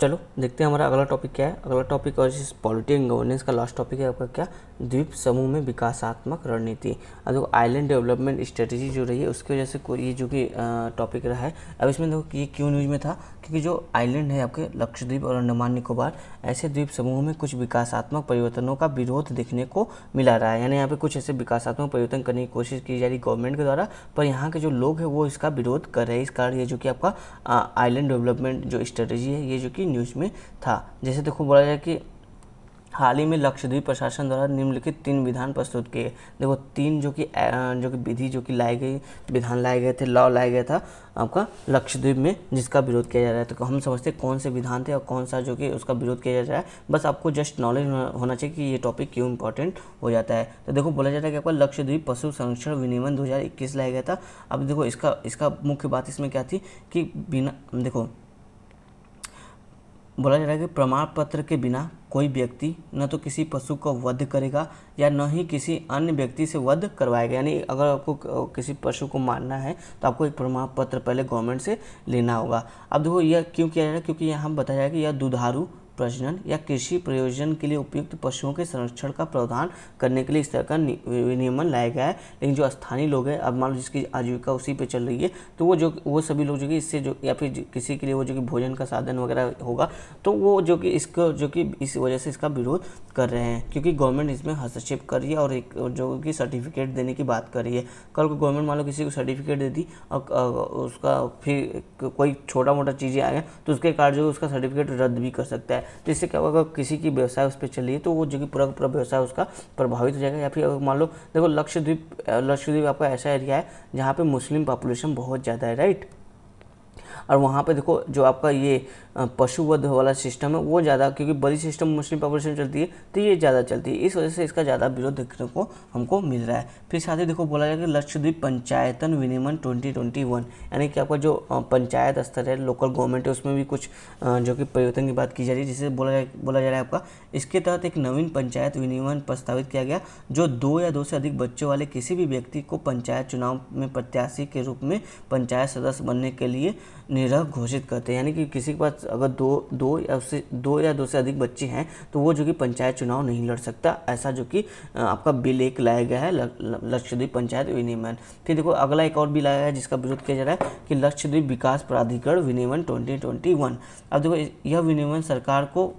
चलो देखते हैं हमारा अगला टॉपिक क्या है अगला टॉपिक और इस पॉलिटी एंड गवर्नेंस का लास्ट टॉपिक है आपका क्या द्वीप समूह में विकासात्मक रणनीति और देखो आइलैंड डेवलपमेंट स्ट्रेटेजी जो रही है उसकी वजह से ये जो कि टॉपिक रहा है अब इसमें देखो ये क्यों न्यूज में था क्योंकि जो आइलैंड है आपके लक्षद्वीप और अंडमान निकोबार ऐसे द्वीप समूह में कुछ विकासात्मक परिवर्तनों का विरोध देखने को मिला रहा है यानी यहाँ पे कुछ ऐसे विकासात्मक परिवर्तन करने की कोशिश की जा रही गवर्नमेंट के द्वारा पर यहाँ के जो लोग हैं वो इसका विरोध कर रहे हैं इस कारण ये जो कि आपका आइलैंड डेवलपमेंट जो स्ट्रेटेजी है ये जो कि न्यूज़ में था जैसे देखो बोला जाए कि हाल ही में लक्षद्वीप प्रशासन द्वारा निम्नलिखित तीन विधान प्रस्तुत किए देखो तीन जो कि जो कि विधि जो कि लाई गई विधान लाए गए थे लॉ लाया गया था आपका लक्षद्वीप में जिसका विरोध किया जा रहा है तो हम समझते हैं कौन से विधान थे और कौन सा जो कि उसका विरोध किया जा रहा है बस आपको जस्ट नॉलेज होना चाहिए कि ये टॉपिक क्यों इंपॉर्टेंट हो जाता है तो देखो बोला जा रहा है कि आपका लक्षद्वीप पशु संरक्षण विनियमन दो लाया गया था अब देखो इसका इसका मुख्य बात इसमें क्या थी कि बिना देखो बोला जा रहा है कि प्रमाण पत्र के बिना कोई व्यक्ति न तो किसी पशु का वध करेगा या न ही किसी अन्य व्यक्ति से वध करवाएगा यानी अगर आपको किसी पशु को मारना है तो आपको एक प्रमाण पत्र पहले गवर्नमेंट से लेना होगा अब देखो यह क्यों किया जा रहा है क्योंकि यहाँ बताया जाएगा कि यह दुधारू प्रजनन या कृषि प्रयोजन के लिए उपयुक्त पशुओं के संरक्षण का प्रावधान करने के लिए इस तरह का विनियमन लाया गया है लेकिन जो स्थानीय लोग हैं अब मान लो जिसकी आजीविका उसी पे चल रही है तो वो जो वो सभी लोग जो कि इससे जो या फिर किसी के लिए वो जो कि भोजन का साधन वगैरह होगा तो वो जो कि इसको जो कि इस वजह से इसका विरोध कर रहे हैं क्योंकि गवर्नमेंट इसमें हस्तक्षेप कर रही है और एक जो कि सर्टिफिकेट देने की बात कर रही है कल को गवर्नमेंट मान लो किसी को सर्टिफिकेट दे दी और उसका फिर कोई छोटा मोटा चीज़ें आ गया तो उसके कारण जो उसका सर्टिफिकेट रद्द भी कर सकता है जिससे क्या होगा अगर किसी की व्यवसाय उस पर चल रही है तो वो जो कि पूरा पूरा व्यवसाय उसका प्रभावित हो जाएगा या फिर अगर मान लो देखो लक्षद्वीप लक्षद्वीप आपका ऐसा एरिया है जहाँ पर मुस्लिम पॉपुलेशन बहुत ज़्यादा है राइट और वहाँ पे देखो जो आपका ये पशु वध वाला सिस्टम है वो ज़्यादा क्योंकि बड़ी सिस्टम मुस्लिम पॉपुलेशन चलती है तो ये ज़्यादा चलती है इस वजह से इसका ज़्यादा विरोध देखने को हमको मिल रहा है फिर साथ ही देखो बोला जाएगा लक्षद्वीप पंचायतन विनियमन ट्वेंटी ट्वेंटी वन यानी कि आपका जो पंचायत स्तर है लोकल गवर्नमेंट है उसमें भी कुछ जो कि परिवर्तन की बात की जा रही है जिसे बोला जाए बोला जा रहा है आपका इसके तहत एक नवीन पंचायत विनियमन प्रस्तावित किया गया जो दो या दो से अधिक बच्चों वाले किसी भी व्यक्ति को पंचायत चुनाव में प्रत्याशी के रूप में पंचायत सदस्य बनने के लिए निरह घोषित करते हैं यानी कि किसी के पास अगर दो दो या उससे दो या दो से अधिक बच्चे हैं तो वो जो कि पंचायत चुनाव नहीं लड़ सकता ऐसा जो कि आपका बिल एक लाया गया है लक्षद्वीप पंचायत विनियमन फिर देखो अगला एक और बिल आया है जिसका विरोध किया जा रहा है कि लक्षद्वीप विकास प्राधिकरण विनियमन ट्वेंटी अब देखो यह विनियमन सरकार को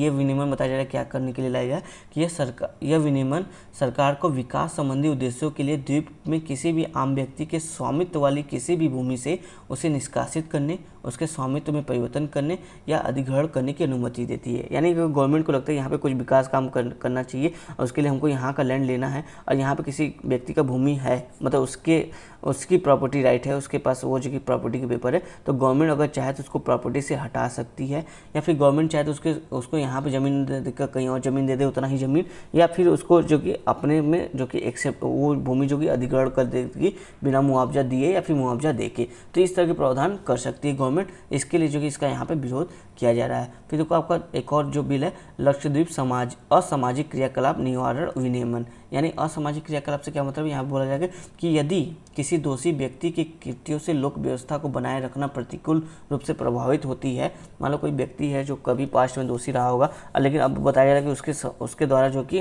ये विनियमन बताया जा रहा है क्या करने के लिए लाया गया कि यह सरकार यह विनियमन सरकार को विकास संबंधी उद्देश्यों के लिए द्वीप में किसी भी आम व्यक्ति के स्वामित्व वाली किसी भी भूमि से उसे निष्कासित करने उसके स्वामित्व में परिवर्तन करने या अधिग्रहण करने की अनुमति देती है यानी कि गवर्नमेंट को लगता है यहाँ पे कुछ विकास काम कर, करना चाहिए और उसके लिए हमको यहाँ का लैंड लेना है और यहाँ पे किसी व्यक्ति का भूमि है मतलब उसके उसकी प्रॉपर्टी राइट है उसके पास वो जो कि प्रॉपर्टी के पेपर है तो गवर्नमेंट अगर चाहे तो उसको प्रॉपर्टी से हटा सकती है या फिर गवर्नमेंट चाहे तो उसके उसको यहाँ पर ज़मीन देकर कहीं और ज़मीन दे दे उतना ही ज़मीन या फिर उसको जो कि अपने में जो कि एक्सेप्ट वो भूमि जो कि अधिग्रहण कर देगी बिना मुआवजा दिए या फिर मुआवजा दे के तो इस तरह के प्रावधान कर सकती है गवर्नमेंट इसके लिए जो कि इसका यहाँ पे विरोध किया जा रहा है फिर देखो आपका एक और जो बिल है लक्षद्वीप समाज असामाजिक क्रियाकलाप निवारण विनियमन यानी असामाजिक क्रियाकलाप से क्या मतलब यहाँ बोला जाएगा कि यदि किसी दोषी व्यक्ति की कृतियों से लोक व्यवस्था को बनाए रखना प्रतिकूल रूप से प्रभावित होती है मान लो कोई व्यक्ति है जो कभी पास्ट में दोषी रहा होगा लेकिन अब बताया जा रहा है कि उसके उसके द्वारा जो कि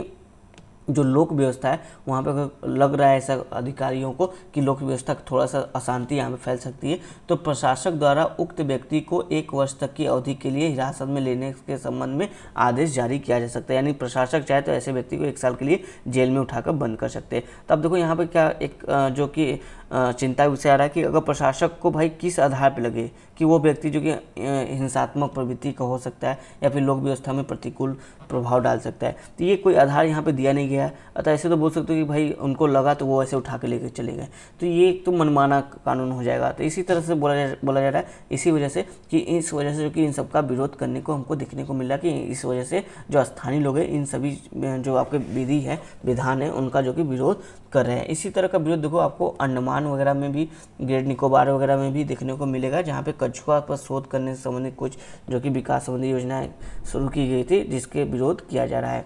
जो लोक व्यवस्था है वहाँ पे लग रहा है ऐसा अधिकारियों को कि लोक व्यवस्था थोड़ा सा अशांति यहाँ पे फैल सकती है तो प्रशासक द्वारा उक्त व्यक्ति को एक वर्ष तक की अवधि के लिए हिरासत में लेने के संबंध में आदेश जारी किया जा सकता है यानी प्रशासक चाहे तो ऐसे व्यक्ति को एक साल के लिए जेल में उठाकर बंद कर सकते हैं तो अब देखो यहाँ पर क्या एक जो कि चिंता का विषय आ रहा है कि अगर प्रशासक को भाई किस आधार पर लगे कि वो व्यक्ति जो कि हिंसात्मक प्रवृत्ति का हो सकता है या फिर लोक व्यवस्था में प्रतिकूल प्रभाव डाल सकता है तो ये कोई आधार यहाँ पे दिया नहीं गया है अतः ऐसे तो बोल सकते हो कि भाई उनको लगा तो वो ऐसे उठा के लेकर चले गए तो ये एक तो मनमाना कानून हो जाएगा तो इसी तरह से बोला जा बोला जा रहा है इसी वजह से कि इस वजह से जो कि इन सबका विरोध करने को हमको देखने को मिला कि इस वजह से जो स्थानीय लोग हैं इन सभी जो आपके विधि है विधान है उनका जो कि विरोध कर रहे हैं इसी तरह का विरोध देखो आपको अंडमान अंडमान वगैरह में भी ग्रेट निकोबार वगैरह में भी देखने को मिलेगा जहाँ पे कछुआ पर शोध करने से संबंधित कुछ जो कि विकास संबंधी योजनाएं शुरू की गई थी जिसके विरोध किया जा रहा है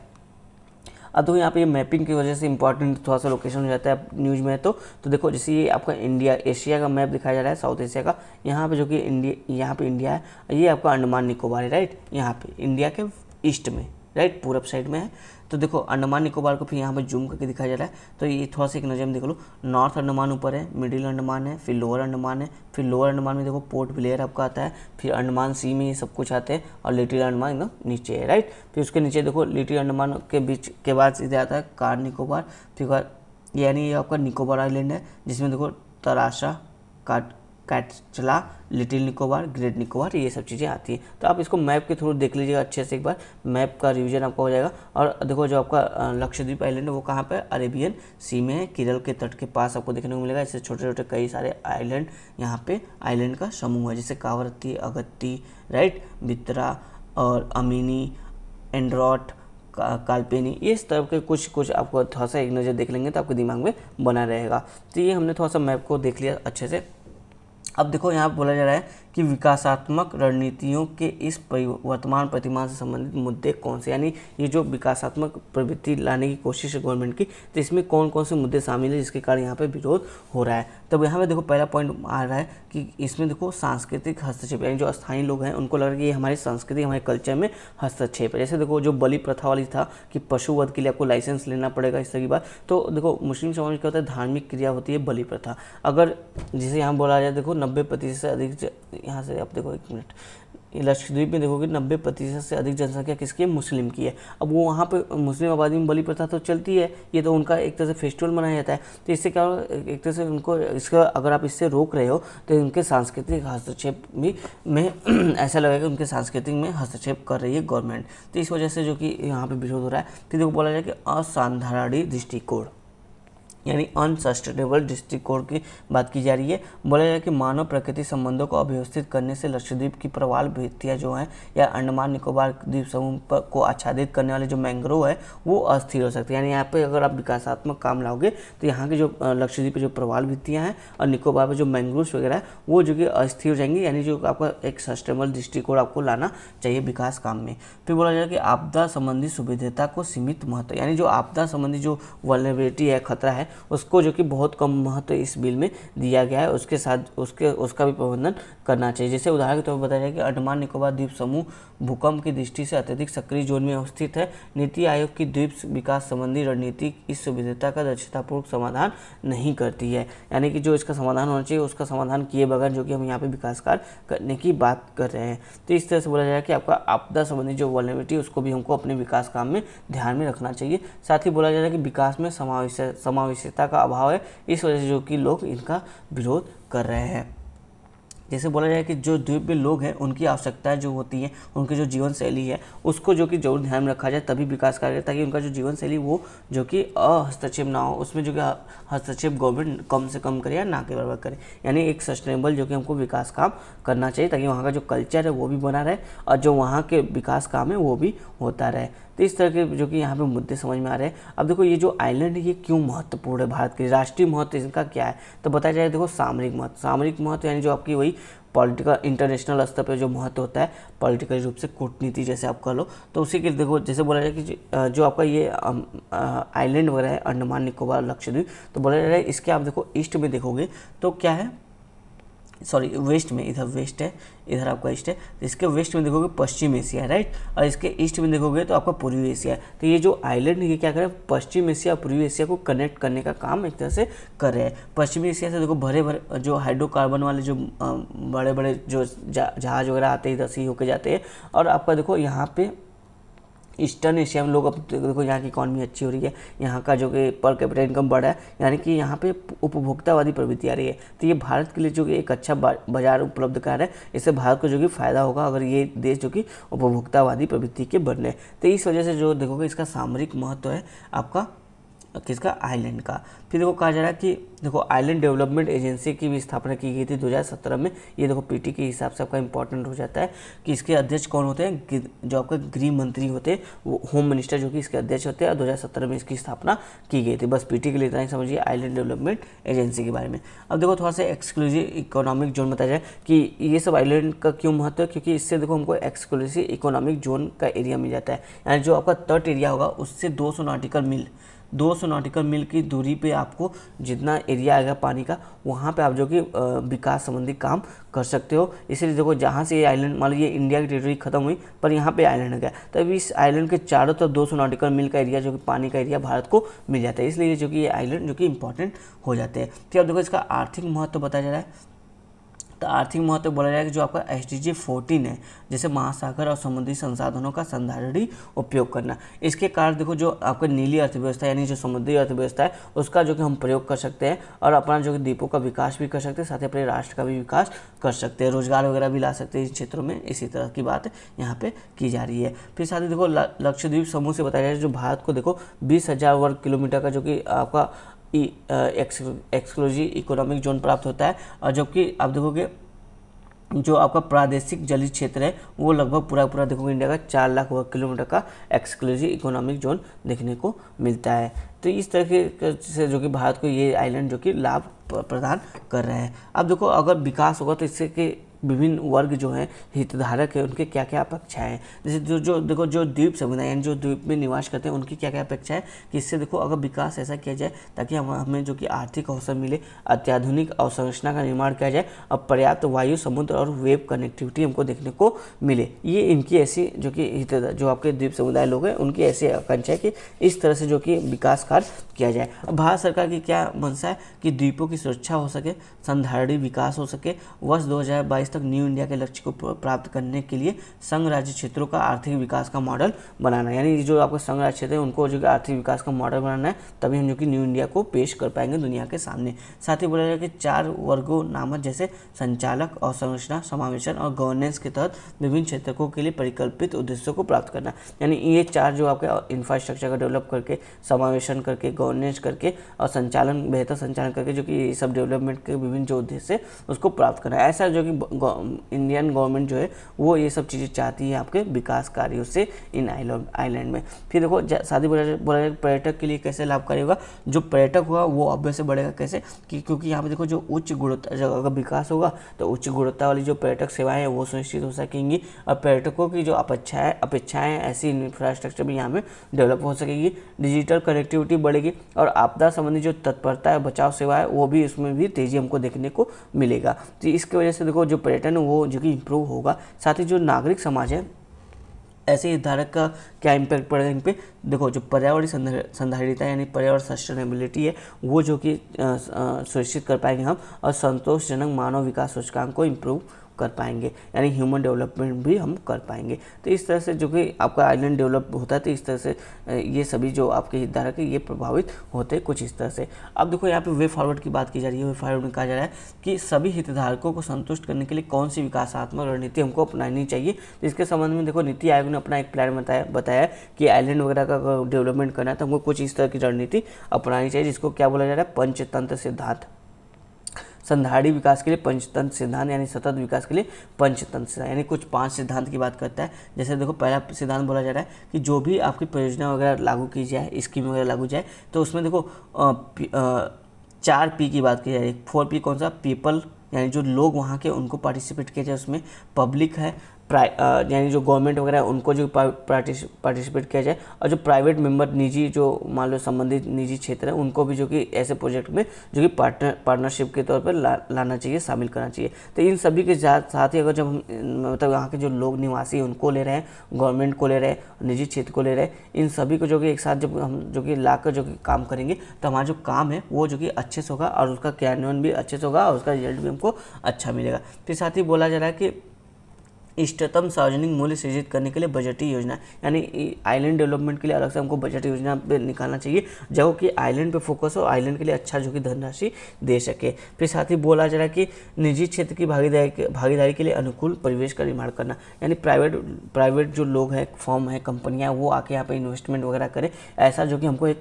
अब तो यहाँ पे ये मैपिंग की वजह से इंपॉर्टेंट थोड़ा सा लोकेशन हो जाता है न्यूज में तो तो देखो जैसे ये आपका इंडिया एशिया का मैप दिखाया जा रहा है साउथ एशिया का यहाँ पे जो कि इंडिया यहाँ पे इंडिया है ये आपका अंडमान निकोबार है राइट यहाँ पे इंडिया के ईस्ट में राइट पूरब साइड में है तो देखो अंडमान निकोबार को फिर यहाँ पर जूम करके दिखाया जा रहा है तो ये थोड़ा सा एक नजर में देख लो नॉर्थ अंडमान ऊपर है मिडिल अंडमान है फिर लोअर अंडमान है फिर लोअर अंडमान में देखो पोर्ट ब्लेयर आपका आता है फिर अंडमान सी में ये सब कुछ आते हैं और लिटिल अंडमान एकदम नीचे है राइट फिर उसके नीचे देखो लिटिल अंडमान के बीच के बाद सीधे आता है कार निकोबार फिर यानी ये आपका निकोबार आइलैंड है जिसमें देखो तराशा काट कैटचला लिटिल निकोबार ग्रेट निकोबार ये सब चीज़ें आती हैं तो आप इसको मैप के थ्रू देख लीजिएगा अच्छे से एक बार मैप का रिवीजन आपका हो जाएगा और देखो जो आपका लक्षद्वीप आइलैंड है वो कहाँ पर अरेबियन सी में है केरल के तट के पास आपको देखने को मिलेगा इससे छोटे छोटे कई सारे आइलैंड यहाँ पे आइलैंड का समूह है जैसे कावरती अगत्ती राइट बित्रा और अमीनी एंड्रॉट का, ये इस तरह के कुछ कुछ आपको थोड़ा सा एक नज़र देख लेंगे तो आपके दिमाग में बना रहेगा तो ये हमने थोड़ा सा मैप को देख लिया अच्छे से अब देखो यहाँ बोला जा रहा है कि विकासात्मक रणनीतियों के इस वर्तमान प्रतिमान से संबंधित मुद्दे कौन से यानी ये जो विकासात्मक प्रवृत्ति लाने की कोशिश है गवर्नमेंट की तो इसमें कौन कौन से मुद्दे शामिल है जिसके कारण यहाँ पर विरोध हो रहा है तब यहाँ पे देखो पहला पॉइंट आ रहा है कि इसमें देखो सांस्कृतिक हस्तक्षेप यानी जो स्थानीय लोग हैं उनको लग रहा है कि हमारी संस्कृति हमारे कल्चर में हस्तक्षेप है जैसे देखो जो बलि प्रथा वाली था कि पशु वध के लिए आपको लाइसेंस लेना पड़ेगा इस तरह की बात तो देखो मुस्लिम समाज में क्या होता है धार्मिक क्रिया होती है बलि प्रथा अगर जिसे यहाँ बोला जाए देखो नब्बे प्रतिशत से अधिक यहाँ से आप देखो एक मिनट लक्षद्वीप में देखोगे नब्बे प्रतिशत से अधिक जनसंख्या किसकी है मुस्लिम की है अब वो वहाँ पे मुस्लिम आबादी में बलि प्रथा तो चलती है ये तो उनका एक तरह से फेस्टिवल मनाया जाता है तो इससे क्या एक तरह से उनको इसका अगर आप इससे रोक रहे हो तो उनके सांस्कृतिक हस्तक्षेप भी में ऐसा लगेगा उनके सांस्कृतिक में हस्तक्षेप कर रही है गवर्नमेंट तो इस वजह से जो कि यहाँ पर विरोध हो रहा है तो देखो बोला जाए कि असाधारणी दृष्टिकोण यानी अनसस्टेनेबल दृष्टिकोण की बात की जा रही है बोला जाए कि मानव प्रकृति संबंधों को अव्यवस्थित करने से लक्षद्वीप की प्रवाल भित्तियाँ जो हैं या अंडमान निकोबार द्वीप समूह पर को आच्छादित करने वाले जो मैंग्रोव है वो अस्थिर हो सकते हैं यानी यहाँ पे अगर आप विकासात्मक काम लाओगे तो यहाँ के जो लक्षद्वीप जो प्रवाल भित्तियाँ हैं और निकोबार में जो मैंग्रोव वगैरह वो जो कि अस्थिर हो जाएंगे यानी जो आपका एक सस्टेनेबल दृष्टिकोण आपको लाना चाहिए विकास काम में फिर बोला जाएगा कि आपदा संबंधी सुविधता को सीमित महत्व यानी जो आपदा संबंधी जो वॉलेबिलिटी है खतरा है उसको जो कि बहुत कम महत्व इस बिल में दिया गया है उसके साथ उसके उसका भी प्रबंधन करना चाहिए जैसे उदाहरण के तौर पर बताया जाए कि अंडमान निकोबार द्वीप समूह भूकंप की दृष्टि से अत्यधिक सक्रिय जोन में अवस्थित है नीति आयोग की द्वीप विकास संबंधी रणनीति इस सुविधता का दक्षतापूर्वक समाधान नहीं करती है यानी कि जो इसका समाधान होना चाहिए उसका समाधान किए बगैर जो कि हम यहाँ पर विकास कार्य करने की बात कर रहे हैं तो इस तरह से बोला जाएगा कि आपका आपदा संबंधी जो वॉलेबिलिटी उसको भी हमको अपने विकास काम में ध्यान में रखना चाहिए साथ ही बोला जा रहा है कि विकास में समावेश समावेशता का अभाव है इस वजह से जो कि लोग इनका विरोध कर रहे हैं जैसे बोला जाए कि जो द्वीप लोग हैं उनकी आवश्यकताएं जो होती हैं उनकी जो जीवन शैली है उसको जो कि जरूर ध्यान में रखा जाए तभी विकास कार्य ताकि उनका जो जीवन शैली वो जो कि अहस्तक्षेप ना हो उसमें जो कि हस्तक्षेप गवर्नमेंट कम से कम करे या ना के बराबर करे यानी एक सस्टेनेबल जो कि हमको विकास काम करना चाहिए ताकि वहाँ का जो कल्चर है वो भी बना रहे और जो वहाँ के विकास काम है वो भी होता रहे तो इस तरह के जो कि यहाँ पे मुद्दे समझ में आ रहे हैं अब देखो ये जो आइलैंड है ये क्यों महत्वपूर्ण है भारत के राष्ट्रीय महत्व इनका क्या है तो बताया जाए देखो सामरिक महत्व सामरिक महत्व यानी जो आपकी वही पॉलिटिकल इंटरनेशनल स्तर पे जो महत्व होता है पॉलिटिकल रूप से कूटनीति जैसे आप कह लो तो उसी के देखो जैसे बोला जाए कि जो आपका ये आइलैंड वगैरह है अंडमान निकोबार लक्षद्वीप तो बोला जा रहा है इसके आप देखो ईस्ट में देखोगे तो क्या है सॉरी वेस्ट में इधर वेस्ट है इधर आपका ईस्ट है तो इसके वेस्ट में देखोगे पश्चिम एशिया है राइट और इसके ईस्ट में देखोगे तो आपका पूर्वी एशिया है तो ये जो आइलैंड ये क्या कर रहे हैं पश्चिम एशिया और पूर्वी एशिया को कनेक्ट करने का काम एक तरह से कर रहे हैं पश्चिमी एशिया से देखो भरे भरे जो हाइड्रोकार्बन वाले जो बड़े बड़े जो जहाज़ वगैरह आते हैं इधर से ही होकर जाते हैं और आपका देखो यहाँ पे ईस्टर्न एशिया में लोग अब तो देखो यहाँ की इकॉनमी अच्छी हो रही है यहाँ का जो कि पर कैपिटल इनकम बढ़ा है यानी कि यहाँ पे उपभोक्तावादी प्रवृत्ति आ रही है तो ये भारत के लिए जो कि एक अच्छा बाजार उपलब्ध कर है इससे भारत को जो कि फ़ायदा होगा अगर ये देश जो कि उपभोक्तावादी प्रवृत्ति के बढ़ने तो इस वजह से जो देखोगे इसका सामरिक महत्व है आपका किसका आइलैंड का फिर देखो कहा जा रहा है कि देखो आइलैंड डेवलपमेंट एजेंसी की भी स्थापना की गई थी 2017 में ये देखो पीटी के हिसाब से आपका इंपॉर्टेंट हो जाता है कि इसके अध्यक्ष कौन होते हैं जो आपके गृह मंत्री होते हैं वो होम मिनिस्टर जो कि इसके अध्यक्ष होते हैं दो में इसकी स्थापना की गई थी बस पी के लिए इतना ही समझिए आइलैंड डेवलपमेंट एजेंसी के बारे में अब देखो थोड़ा सा एक्सक्लूसिव इकोनॉमिक जोन बताया जाए कि ये सब आइलैंड का क्यों महत्व है क्योंकि इससे देखो हमको एक्सक्लूसिव इकोनॉमिक जोन का एरिया मिल जाता है यानी जो आपका तट एरिया होगा उससे दो नॉटिकल मील 200 नॉटिकल मील की दूरी पे आपको जितना एरिया आएगा पानी का वहाँ पे आप जो कि विकास संबंधी काम कर सकते हो इसलिए देखो जहाँ से ये आइलैंड मान लीजिए इंडिया की टेरिटरी खत्म हुई पर यहाँ पे आइलैंड गया गया तो तब इस आइलैंड के चारों तरफ दो सौ नॉटिकल मील का एरिया जो कि पानी का एरिया भारत को मिल जाता है इसलिए जो कि ये आइलैंड जो कि इंपॉर्टेंट हो जाते हैं फिर तो आप देखो इसका आर्थिक महत्व तो बताया जा रहा है तो आर्थिक महत्व बोला जाएगा जो आपका एस डी जी फोर्टीन है जैसे महासागर और समुद्री संसाधनों का संधारणी उपयोग करना इसके कारण देखो जो आपका नीली अर्थव्यवस्था यानी जो समुद्री अर्थव्यवस्था है उसका जो कि हम प्रयोग कर सकते हैं और अपना जो कि द्वीपों का विकास भी कर सकते हैं साथ ही अपने राष्ट्र का भी विकास कर सकते हैं रोजगार वगैरह भी ला सकते हैं इन क्षेत्रों में इसी तरह की बात यहाँ पर की जा रही है फिर साथ ही देखो लक्षद्वीप समूह से बताया जाए जो भारत को देखो बीस वर्ग किलोमीटर का जो कि आपका एक्सक्लूसिव इकोनॉमिक जोन प्राप्त होता है और जबकि आप देखोगे जो आपका प्रादेशिक जलीय क्षेत्र है वो लगभग पूरा पूरा देखोगे इंडिया का चार लाख वर्ग किलोमीटर का एक्सक्लूसिव इकोनॉमिक जोन देखने को मिलता है तो इस तरह से जो कि भारत को ये आइलैंड जो कि लाभ प्रदान कर रहे हैं अब देखो अगर विकास होगा तो इससे के विभिन्न वर्ग जो हैं हितधारक है उनके क्या क्या अपेक्षाएं हैं जैसे जो जो देखो जो द्वीप समुदाय यानी जो द्वीप में निवास करते हैं उनकी क्या क्या अपेक्षा है कि इससे देखो अगर विकास ऐसा किया जाए ताकि हम हमें जो कि आर्थिक अवसर मिले अत्याधुनिक अवसंरचना का निर्माण किया जाए और पर्याप्त वायु समुद्र और वेब कनेक्टिविटी हमको देखने को मिले ये इनकी ऐसी जो कि हित जो आपके द्वीप समुदाय लोग हैं उनकी ऐसी आकांक्षा है कि इस तरह से जो कि विकास कार्य किया जाए भारत सरकार की क्या मंशा है कि द्वीपों की सुरक्षा हो सके संधारणी विकास हो सके वर्ष दो तक न्यू इंडिया के लक्ष्य को प्राप्त करने के लिए संघ राज्य क्षेत्रों का आर्थिक विकास का मॉडल बनाना है यानी जो आपके संघ राज्य क्षेत्र है उनको जो आर्थिक विकास का मॉडल बनाना है तभी हम जो कि न्यू इंडिया को पेश कर पाएंगे दुनिया के सामने साथ ही बोला जाए कि चार वर्गों नामक जैसे संचालक और संरचना समावेशन और गवर्नेंस के तहत विभिन्न क्षेत्रों के लिए परिकल्पित उद्देश्यों को प्राप्त करना यानी ये चार जो आपके इंफ्रास्ट्रक्चर का डेवलप करके समावेशन करके गवर्नेंस करके और संचालन बेहतर संचालन करके जो कि ये सब डेवलपमेंट के विभिन्न जो उद्देश्य उसको प्राप्त करना है ऐसा जो कि इंडियन गवर्नमेंट जो है वो ये सब चीज़ें चाहती है आपके विकास कार्यों से इन आइलैंड में फिर देखो शादी बोला जाए पर्यटक के लिए कैसे लाभकारी होगा जो पर्यटक होगा वो ऑब्वियस बढ़ेगा कैसे कि क्योंकि यहाँ पर देखो जो उच्च गुणवत्ता जगह का विकास होगा तो उच्च गुणवत्ता वाली जो पर्यटक सेवाएँ हैं वो सुनिश्चित हो सकेंगी और पर्यटकों की जो अपेक्षाएँ अपेक्षाएँ ऐसी इंफ्रास्ट्रक्चर भी यहाँ पर डेवलप हो सकेगी डिजिटल कनेक्टिविटी बढ़ेगी और आपदा संबंधी जो तत्परता है बचाव सेवा है वो भी इसमें भी तेज़ी हमको देखने को मिलेगा तो इसकी वजह से देखो जो पर्यटन वो जो कि इम्प्रूव होगा साथ ही जो नागरिक समाज है ऐसे हितधारक का क्या इम्पैक्ट पड़ेगा इन पर देखो जो पर्यावरण संधारिता यानी पर्यावरण सस्टेनेबिलिटी है वो जो कि सुनिश्चित कर पाएंगे हम और संतोषजनक मानव विकास सूचकांक को इम्प्रूव कर पाएंगे यानी ह्यूमन डेवलपमेंट भी हम कर पाएंगे तो इस तरह से जो कि आपका आइलैंड डेवलप होता है तो इस तरह से ये सभी जो आपके हितधारक है ये प्रभावित होते कुछ इस तरह से अब देखो यहाँ पे वे फॉरवर्ड की बात की जा रही है वे फॉरवर्ड में कहा जा रहा है कि सभी हितधारकों को संतुष्ट करने के लिए कौन सी विकासात्मक रणनीति हमको अपनानी चाहिए तो इसके संबंध में देखो नीति आयोग ने अपना एक प्लान बताया बताया कि आइलैंड वगैरह का डेवलपमेंट करना है तो हमको कुछ इस तरह की रणनीति अपनानी चाहिए जिसको क्या बोला जा रहा है पंचतंत्र सिद्धांत संधारी विकास के लिए पंचतंत्र सिद्धांत यानी सतत विकास के लिए पंचतंत्र सिद्धांत यानी कुछ पांच सिद्धांत की बात करता है जैसे देखो पहला सिद्धांत बोला जा रहा है कि जो भी आपकी परियोजना वगैरह लागू की जाए स्कीम वगैरह लागू जाए तो उसमें देखो आ, पी, आ, चार पी की बात की जाए फोर पी कौन सा पीपल यानी जो लोग वहाँ के उनको पार्टिसिपेट किया जाए उसमें पब्लिक है यानी जो गवर्नमेंट वगैरह उनको जो पार्टिसिपेट किया जाए और जो प्राइवेट मेंबर निजी जो मान लो संबंधित निजी क्षेत्र है उनको भी जो कि ऐसे प्रोजेक्ट में जो कि पार्टनर पार्टनरशिप के तौर पर ला, लाना चाहिए शामिल करना चाहिए तो इन सभी के साथ ही अगर जब हम मतलब यहाँ के जो लोग निवासी हैं उनको ले रहे हैं गवर्नमेंट को ले रहे हैं निजी क्षेत्र को ले रहे हैं इन सभी को जो कि एक साथ जब हम जो कि ला जो कि काम करेंगे तो हमारा जो काम है वो जो कि अच्छे से होगा और उसका क्रियान्वयन भी अच्छे से होगा और उसका रिजल्ट भी हमको अच्छा मिलेगा तो साथ ही बोला जा रहा है कि इष्टतम सार्वजनिक मूल्य सृजित करने के लिए बजटीय योजना यानी आइलैंड डेवलपमेंट के लिए अलग से हमको बजट योजना निकालना चाहिए जो कि आइलैंड पे फोकस हो आइलैंड के लिए अच्छा जो कि धनराशि दे सके फिर साथ ही बोला जा रहा है कि निजी क्षेत्र की भागीदारी भागीदारी के लिए अनुकूल परिवेश का निर्माण करना यानी प्राइवेट प्राइवेट जो लोग हैं फॉर्म है कंपनियाँ वो आके यहाँ पर इन्वेस्टमेंट वगैरह करें ऐसा जो कि हमको एक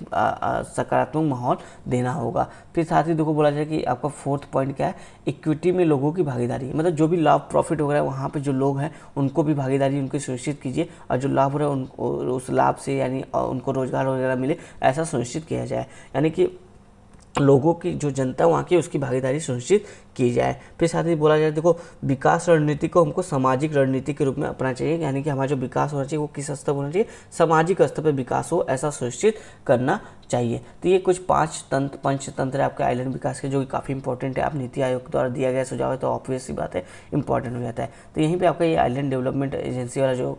सकारात्मक माहौल देना होगा फिर साथ ही देखो बोला जाए कि आपका फोर्थ पॉइंट क्या है इक्विटी में लोगों की भागीदारी मतलब जो भी लाभ प्रॉफिट वगैरह वहाँ पर जो लोग हैं है उनको भी भागीदारी उनकी सुनिश्चित कीजिए और जो लाभ हो रहा है उनको उस लाभ से यानी उनको रोजगार वगैरह मिले ऐसा सुनिश्चित किया जाए यानी कि लोगों की जो जनता वहाँ की उसकी भागीदारी सुनिश्चित की जाए फिर साथ ही बोला जाए देखो विकास रणनीति को हमको सामाजिक रणनीति के रूप में अपना चाहिए यानी कि हमारा जो विकास होना चाहिए वो किस स्तर पर होना चाहिए सामाजिक स्तर पर विकास हो ऐसा सुनिश्चित करना चाहिए तो ये कुछ पांच तंत्र पंचतंत्र है आपके आइलैंड विकास के जो कि काफ़ी इंपॉर्टेंट है आप नीति आयोग द्वारा दिया गया सुझाव है तो ऑब्वियस ही बात है इंपॉर्टेंट हो जाता है तो यहीं पे आपका ये आइलैंड डेवलपमेंट एजेंसी वाला जो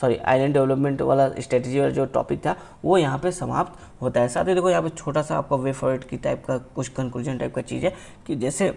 सॉरी आइलैंड डेवलपमेंट वाला स्ट्रेटेजी वाला जो टॉपिक था वो यहाँ पे समाप्त होता है साथ ही देखो यहाँ पे छोटा सा आपका वे फॉरवर्ड की टाइप का कुछ कंक्लूजन टाइप का चीज़ है कि जैसे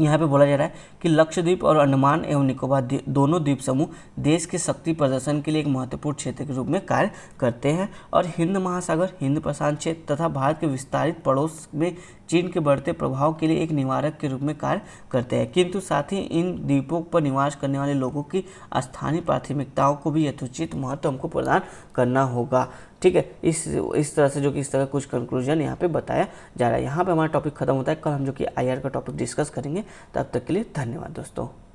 यहाँ पे बोला जा रहा है कि लक्षद्वीप और अंडमान एवं निकोबार दोनों द्वीप समूह देश के शक्ति प्रदर्शन के लिए एक महत्वपूर्ण क्षेत्र के रूप में कार्य करते हैं और हिंद महासागर हिंद प्रशांत क्षेत्र तथा भारत के विस्तारित पड़ोस में चीन के बढ़ते प्रभाव के लिए एक निवारक के रूप में कार्य करते हैं किंतु साथ ही इन द्वीपों पर निवास करने वाले लोगों की स्थानीय प्राथमिकताओं को भी यथोचित महत्व हमको प्रदान करना होगा ठीक है इस इस तरह से जो कि इस तरह कुछ कंक्लूजन यहाँ पे बताया जा रहा है यहाँ पे हमारा टॉपिक खत्म होता है कल हम जो कि आईआर का टॉपिक डिस्कस करेंगे तब तक के लिए धन्यवाद दोस्तों